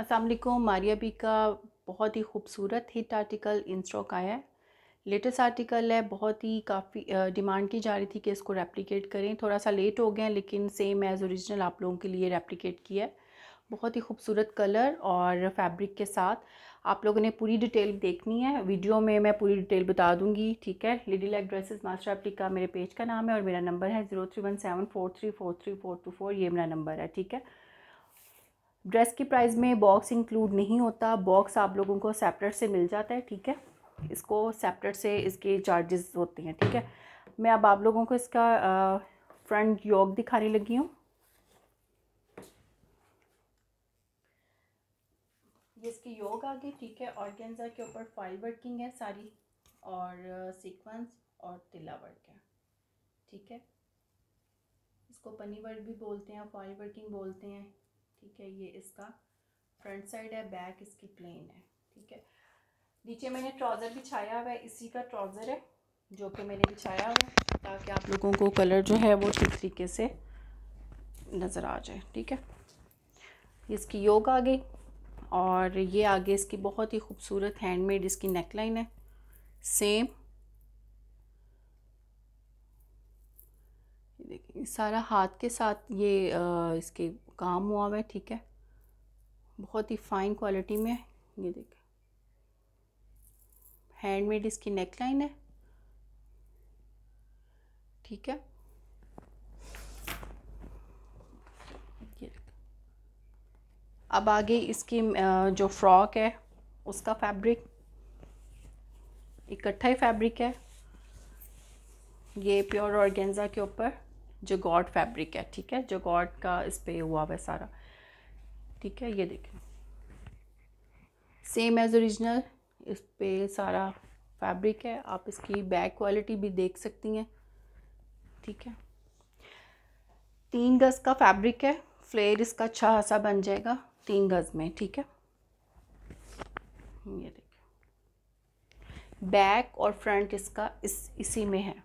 Aslam Maria B का बहुत ही खूबसूरत हिट आर्टिकल इंस्टॉक आया है लेटेस्ट आर्टिकल है बहुत ही काफ़ी डिमांड की जा रही थी कि इसको रेप्लिकेट करें थोड़ा सा लेट हो गए लेकिन सेम एज़ ओरिजिनल आप लोगों के लिए रेप्लिकेट किया है बहुत ही खूबसूरत कलर और फैब्रिक के साथ आप लोगों ने पूरी डिटेल देखनी है वीडियो में मैं पूरी डिटेल बता दूंगी ठीक है lady like dresses master applique का मेरे पेज का नाम है और मेरा नंबर है zero three one seven four three four three four two four ये मेरा नंबर है ठीक है ड्रेस की प्राइस में बॉक्स इंक्लूड नहीं होता बॉक्स आप लोगों को सेपरेट से मिल जाता है ठीक है इसको सेपरेट से इसके चार्जेस होते हैं ठीक है मैं अब आप लोगों को इसका फ्रंट योग दिखाने लगी हूँ इसकी योग आ गई ठीक है ऑर्गेन्जा के ऊपर फाइल वर्किंग है सारी और सीक्वेंस और तिला वर्क है ठीक है इसको पनी वर्क भी बोलते हैं फाइल वर्किंग बोलते हैं ठीक है ये इसका फ्रंट साइड है बैक इसकी प्लेन है ठीक है नीचे मैंने ट्राउज़र बिछाया हुआ है इसी का ट्राउज़र है जो कि मैंने बिछाया हुआ है ताकि आप लोगों को कलर जो है वो ठीक तरीके से नज़र आ जाए ठीक है इसकी योग आ गई और ये आगे इसकी बहुत ही खूबसूरत हैंडमेड इसकी नेकलाइन है सेम सारा हाथ के साथ ये आ, इसके काम हुआ हुआ है ठीक है बहुत ही फाइन क्वालिटी में है ये देखें हैंडमेड इसकी नेक लाइन है ठीक है अब आगे इसकी जो फ्रॉक है उसका फैब्रिक इकट्ठा ही फैब्रिक है ये प्योर ऑर्गेन्जा के ऊपर गॉड फैब्रिक है ठीक है गॉड का इस पर हुआ हुआ है सारा ठीक है ये देखें सेम एज़ ओरिजिनल इस पर सारा फैब्रिक है आप इसकी बैक क्वालिटी भी देख सकती हैं ठीक है तीन गज़ का फैब्रिक है फ्लेयर इसका अच्छा खासा बन जाएगा तीन गज़ में ठीक है ये देखिए बैक और फ्रंट इसका इस इसी में है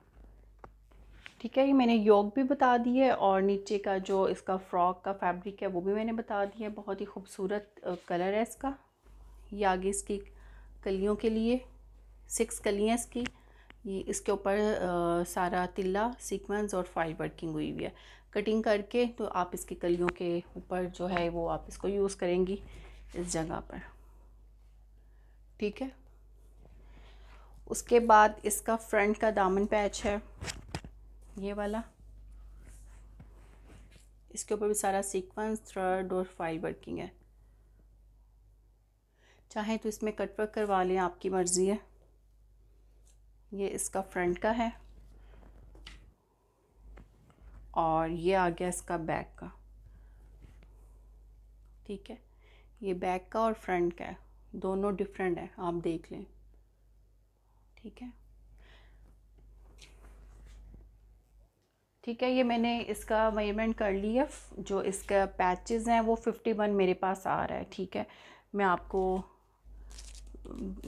ठीक है ये मैंने योग भी बता दी है और नीचे का जो इसका फ्रॉक का फैब्रिक है वो भी मैंने बता दिया है बहुत ही खूबसूरत कलर है इसका ये आगे इसकी कलियों के लिए सिक्स कलियाँ इसकी ये इसके ऊपर सारा तिल्ला सीक्वेंस और फाइल वर्किंग हुई हुई है कटिंग करके तो आप इसकी कलियों के ऊपर जो है वो आप इसको यूज़ करेंगी इस जगह पर ठीक है उसके बाद इसका फ्रंट का दामन पैच है ये वाला इसके ऊपर भी सारा सीक्वेंस थर्ड और फाइल वर्किंग है चाहे तो इसमें कटवर्क करवा लें आपकी मर्ज़ी है ये इसका फ्रंट का है और ये आ गया इसका बैक का ठीक है ये बैक का और फ्रंट का है दोनों डिफरेंट है आप देख लें ठीक है ठीक है ये मैंने इसका मेजरमेंट कर लिया जो इसका पैचेस हैं वो फिफ्टी वन मेरे पास आ रहा है ठीक है मैं आपको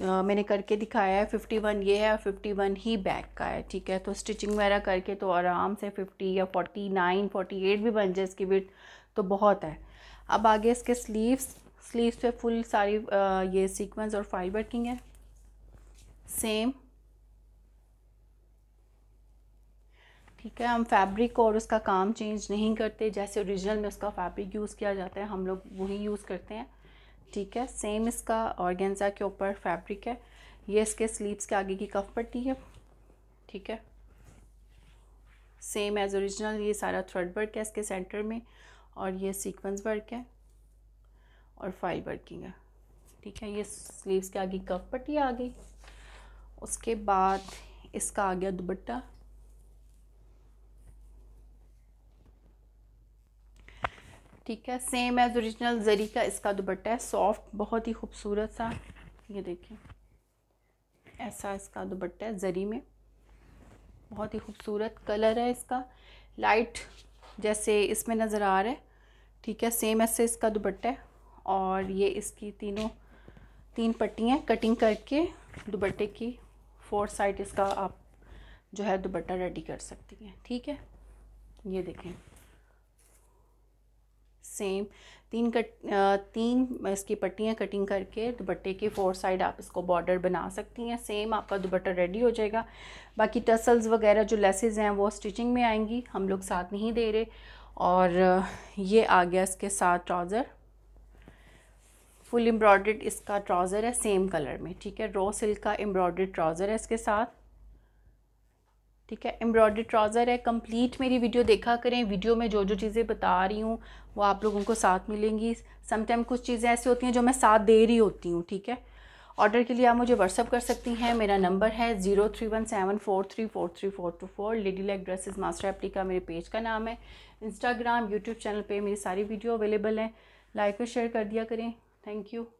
आ, मैंने करके दिखाया है फिफ्टी वन ये है फिफ्टी वन ही बैक का है ठीक है तो स्टिचिंग वगैरह करके तो आराम से फिफ्टी या फोर्टी नाइन फोर्टी एट भी बन जाए इसकी विथ तो बहुत है अब आगे इसके स्लीव्स स्लीव्स पे फुल सारी आ, ये सीक्वेंस और फाइल वर्किंग है सेम ठीक है हम फैब्रिक और उसका काम चेंज नहीं करते जैसे ओरिजिनल में उसका फैब्रिक यूज़ किया जाता है हम लोग वही यूज़ करते हैं ठीक है सेम इसका ऑर्गेन्जा के ऊपर फैब्रिक है ये इसके स्लीव्स के आगे की कफ पट्टी है ठीक है सेम एज ओरिजिनल ये सारा थ्रेड वर्क है इसके सेंटर में और ये सीक्वेंस वर्क है और फाइल वर्किंग है ठीक है ये स्लीव्स के आगे कफ पट्टी आ गई उसके बाद इसका आ गया दुबट्टा ठीक है सेम एज ओरिजिनल जरी का इसका दुपट्टा है सॉफ्ट बहुत ही खूबसूरत सा ये देखिए ऐसा इसका दुपट्टा है जरी में बहुत ही खूबसूरत कलर है इसका लाइट जैसे इसमें नज़र आ रहा है ठीक है सेम ऐसे इसका दुपट्टा है और ये इसकी तीनों तीन पट्टियाँ कटिंग करके दुपट्टे की फोर साइड इसका आप जो है दुपट्टा रेडी कर सकती हैं ठीक है ये देखें सेम तीन कट तीन इसकी पट्टियाँ कटिंग करके दुपट्टे के फोर साइड आप इसको बॉर्डर बना सकती हैं सेम आपका दुपट्टा रेडी हो जाएगा बाकी टसल्स वगैरह जो लेसेज हैं वो स्टिचिंग में आएंगी हम लोग साथ नहीं दे रहे और ये आ गया इसके साथ ट्राउज़र फुल एम्ब्रॉयड इसका ट्राउज़र है सेम कलर में ठीक है रॉ सिल्क का एम्ब्रॉयड ट्राउज़र है इसके साथ ठीक है एम्ब्रॉयडरी ट्राउज़र है कंप्लीट मेरी वीडियो देखा करें वीडियो में जो जो चीज़ें बता रही हूँ वो आप लोगों को साथ मिलेंगी समटाइम कुछ चीज़ें ऐसी होती हैं जो मैं साथ दे रही होती हूँ ठीक है ऑर्डर के लिए आप मुझे व्हाट्सअप कर सकती हैं मेरा नंबर है zero three one seven four three four three four two four lady like dresses master applique का मेरे पेज का नाम है इंस्टाग्राम यूट्यूब चैनल पे मेरी सारी वीडियो अवेलेबल है लाइक और शेयर कर दिया करें थैंक यू